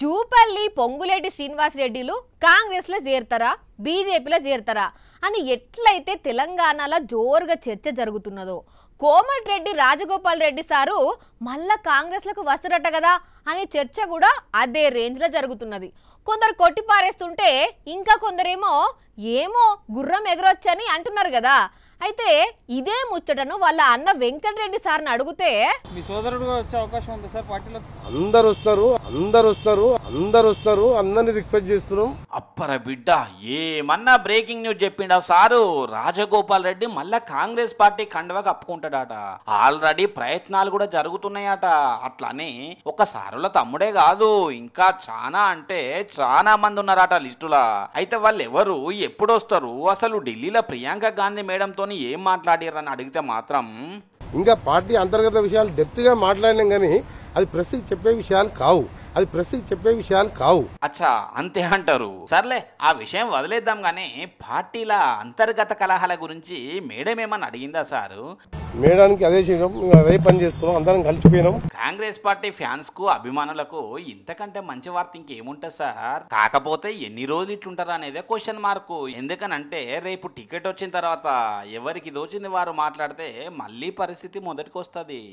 జూపల్లి పొంగులేటి కాంగ్రెస్ కాంగ్రెస్లో చేరుతారా బీజేపీలో చేరుతారా అని ఎట్లయితే తెలంగాణలో జోరుగా చర్చ జరుగుతున్నదో కోమటిరెడ్డి రాజగోపాల్ రెడ్డి సారు మళ్ళా కాంగ్రెస్లకు వస్తారట కదా అనే చర్చ కూడా అదే రేంజ్లో జరుగుతున్నది కొందరు కొట్టిపారేస్తుంటే ఇంకా కొందరేమో ఏమో గుర్రం ఎగరొచ్చని అంటున్నారు కదా అయితే ఇదే ముచ్చటను వాళ్ళ అన్న వెంకటరెడ్డి సార్ని అడిగితే మీ సోదరుడు వచ్చే అవకాశం ఉంది సార్ పార్టీలో అందరు వస్తారు అందరు వస్తారు అందరు వస్తారు అందరిని రిక్వెస్ట్ చేస్తున్నాం అప్పర బిడ్డ ఏమన్నా బ్రేకింగ్ న్యూస్ చెప్పిండ సారు రాజగోపాల్ రెడ్డి మళ్ళా కాంగ్రెస్ పార్టీ కండువా కప్పుకుంటాడట ఆల్రెడీ ప్రయత్నాలు కూడా జరుగుతున్నాయట అట్లానే ఒక సారుల తమ్ముడే కాదు ఇంకా చాలా అంటే చాలా మంది ఉన్నారట లిస్టులా అయితే వాళ్ళు ఎవరు ఎప్పుడు వస్తారు అసలు ఢిల్లీలో ప్రియాంక గాంధీ మేడంతో వాళ్ళతోని ఏం మాట్లాడారని అడిగితే మాత్రం ఇంకా పార్టీ అంతర్గత విషయాలు గా మాట్లాడినాం కానీ అది ప్రస్తుతం చెప్పే విషయాలు కావు అది ప్రశ్న చెప్పే విషయాలు కావు అచ్చా అంతే అంటారు సర్లే ఆ విషయం వదిలేద్దాం గానీ పార్టీల అంతర్గత కలహాల గురించి మేడం ఏమని అడిగిందా సారు మేడానికి అదే చేయడం అదే పని చేస్తున్నాం అందరం కలిసిపోయినాం కాంగ్రెస్ పార్టీ ఫ్యాన్స్ కు అభిమానులకు ఇంతకంటే మంచి వార్త ఇంకేముంటుంది సార్ కాకపోతే ఎన్ని రోజులు ఇట్లుంటారా అనేది క్వశ్చన్ మార్క్ ఎందుకనంటే రేపు టికెట్ వచ్చిన తర్వాత ఎవరికి దోచింది వారు మాట్లాడితే మళ్ళీ పరిస్థితి మొదటికి వస్తుంది